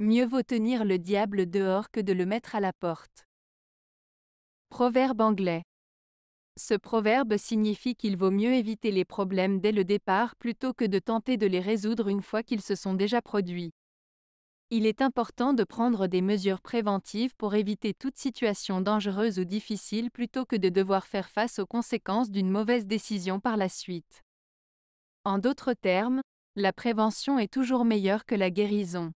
Mieux vaut tenir le diable dehors que de le mettre à la porte. Proverbe anglais. Ce proverbe signifie qu'il vaut mieux éviter les problèmes dès le départ plutôt que de tenter de les résoudre une fois qu'ils se sont déjà produits. Il est important de prendre des mesures préventives pour éviter toute situation dangereuse ou difficile plutôt que de devoir faire face aux conséquences d'une mauvaise décision par la suite. En d'autres termes, la prévention est toujours meilleure que la guérison.